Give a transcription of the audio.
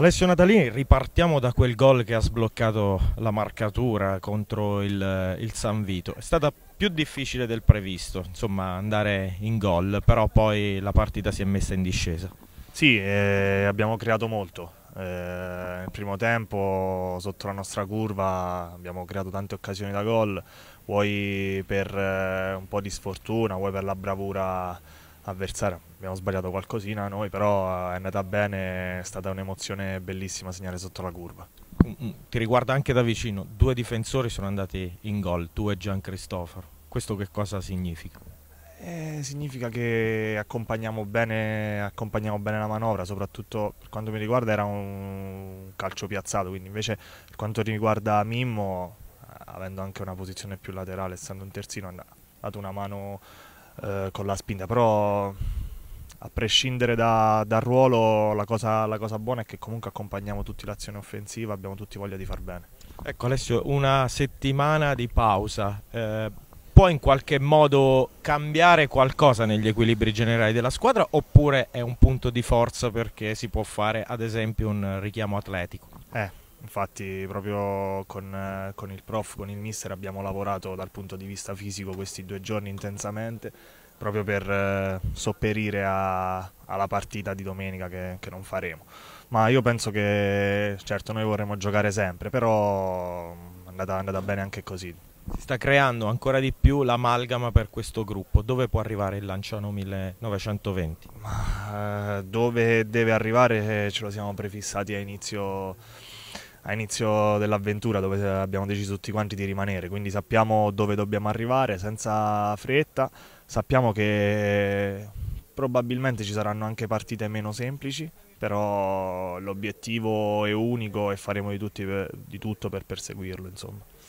Alessio Natalini, ripartiamo da quel gol che ha sbloccato la marcatura contro il, il, San Vito. È stata più difficile del previsto, insomma, andare in gol, però poi la partita si è messa in discesa. Sì, eh, abbiamo creato molto. Eh, nel primo tempo, sotto la nostra curva, abbiamo creato tante occasioni da gol, vuoi per eh, un po' di sfortuna, vuoi per la bravura avversario. Abbiamo sbagliato qualcosina noi, però eh, è andata bene, è stata un'emozione bellissima segnare sotto la curva. Mm, mm, ti riguarda anche da vicino, due difensori sono andati in gol, tu e Gian Cristoforo. Questo che cosa significa? Eh, significa che accompagniamo bene, accompagniamo bene, la manovra, soprattutto per quanto mi riguarda era un calcio piazzato, quindi invece per quanto riguarda Mimmo, avendo anche una posizione più laterale, essendo un terzino, ha dato una mano eh, con la spinta, però a prescindere da, dal ruolo la cosa, la cosa buona è che comunque accompagniamo tutti l'azione offensiva, abbiamo tutti voglia di far bene. Ecco Alessio, una settimana di pausa. Eh, può in qualche modo cambiare qualcosa negli equilibri generali della squadra oppure è un punto di forza perché si può fare ad esempio un richiamo atletico? Eh, Infatti proprio con, eh, con il prof, con il mister abbiamo lavorato dal punto di vista fisico questi due giorni intensamente proprio per eh, sopperire a, alla partita di domenica che, che, non faremo. Ma io penso che certo noi vorremmo giocare sempre, però mm, è andata, andata, bene anche così. Si sta creando ancora di più l'amalgama per questo gruppo. Dove può arrivare il Lanciano 1920? Ma, eh, dove deve arrivare ce lo siamo prefissati a inizio a inizio dell'avventura dove abbiamo deciso tutti quanti di rimanere, quindi sappiamo dove dobbiamo arrivare senza fretta, sappiamo che probabilmente ci saranno anche partite meno semplici, però l'obiettivo è unico e faremo di, tutti, di tutto per perseguirlo. Insomma.